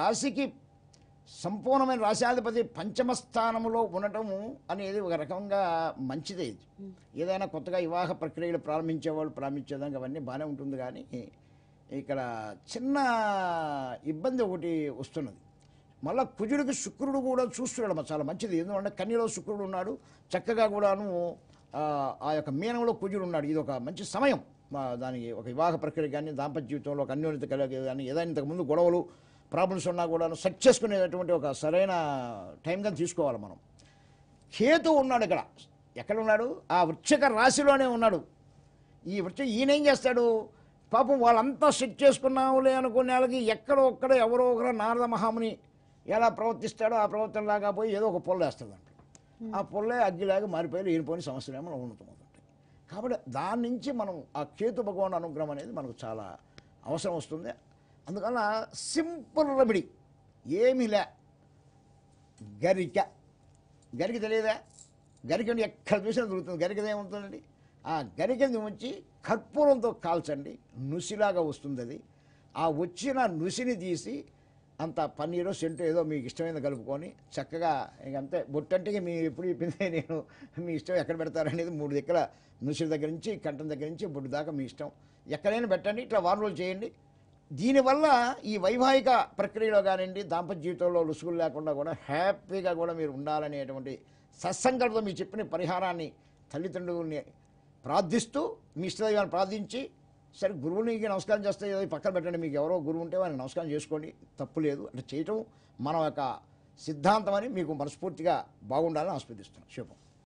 రాశికి సంపూర్ణమైన రాశాధిపతి పంచమ ఉండటం ఉండటము అనేది ఒక రకంగా మంచిదే ఇది ఏదైనా కొత్తగా వివాహ ప్రక్రియలు ప్రారంభించేవాళ్ళు ప్రారంభించేదానికి అవన్నీ బాగానే ఉంటుంది కానీ ఇక్కడ చిన్న ఇబ్బంది ఒకటి వస్తున్నది మళ్ళీ కుజుడికి శుక్రుడు కూడా చూస్తున్నాడు చాలా మంచిది ఎందుకంటే కన్యలో శుక్రుడు ఉన్నాడు చక్కగా కూడాను ఆ యొక్క మీనంలో కుజుడు ఉన్నాడు ఇది ఒక మంచి సమయం దానికి ఒక వివాహ ప్రక్రియ కానీ దాంపత్య జీవితంలో ఒక అన్యోన్యత కలిగే కానీ ఏదైనా ఇంతకుముందు గొడవలు ప్రాబ్లమ్స్ ఉన్నా కూడా సెట్ చేసుకునేటటువంటి ఒక సరైన టైం కానీ తీసుకోవాలి మనం కేతు ఉన్నాడు ఇక్కడ ఎక్కడ ఉన్నాడు ఆ వృక్షక రాశిలోనే ఉన్నాడు ఈ వృక్ష ఏం చేస్తాడు పాపం వాళ్ళంతా సెట్ చేసుకున్నాములే అనుకునే వాళ్ళకి ఎక్కడో ఒక్కడో ఎవరో ఒకరు నారద మహాముని ఎలా ప్రవర్తిస్తాడో ఆ ప్రవర్తన లాగా పోయి ఏదో ఒక పొల్ల వేస్తుందంట ఆ పొల్లే అగ్గిలాగా మారిపోయి ఈయనపోయిన సమస్యలు ఏమైనా ఉండటమవుతుంటాయి కాబట్టి దాని నుంచి మనం ఆ కేతు భగవాన్ అనుగ్రహం అనేది మనకు చాలా అవసరం వస్తుంది అందువల్ల సింపుల్ రెమెడీ లే గరిక గరిక తెలియదా గరిక ఎక్కడ చూసినా దొరుకుతుంది గరికది ఏముంటుందండి ఆ గరికని ఉంచి కర్పూరంతో కాల్చండి నుసిలాగా వస్తుంది అది ఆ వచ్చిన నుసిని తీసి అంత పన్నీరో సెంటు ఏదో మీకు ఇష్టమైన కలుపుకొని చక్కగా అంతే బొట్టంటే మీ ఎప్పుడు చెప్పిందే నేను మీ ఇష్టం ఎక్కడ పెడతారనేది మూడు దగ్గర నుసిరి దగ్గర నుంచి కంటం దగ్గర నుంచి బొడ్డు దాకా మీ ఇష్టం ఎక్కడైనా పెట్టండి ఇట్లా వారం రోజులు చేయండి దీనివల్ల ఈ వైవాహిక ప్రక్రియలో కానివ్వండి దాంపత్య జీవితంలో రుసుగులు లేకుండా కూడా హ్యాపీగా కూడా మీరు ఉండాలనేటువంటి సత్సంకల్పం మీరు చెప్పిన పరిహారాన్ని తల్లిదండ్రుల్ని ప్రార్థిస్తూ మీ ఇష్టదైవాన్ని ప్రార్థించి సరే గురువునికి నమస్కారం చేస్తే ఏదో పక్కన పెట్టండి మీకు ఎవరో గురువు ఉంటే వారిని నమస్కారం చేసుకోండి తప్పు లేదు అంటే చేయటం మన యొక్క సిద్ధాంతం అని మీకు మనస్ఫూర్తిగా బాగుండాలని ఆస్వాదిస్తున్నాను శుభం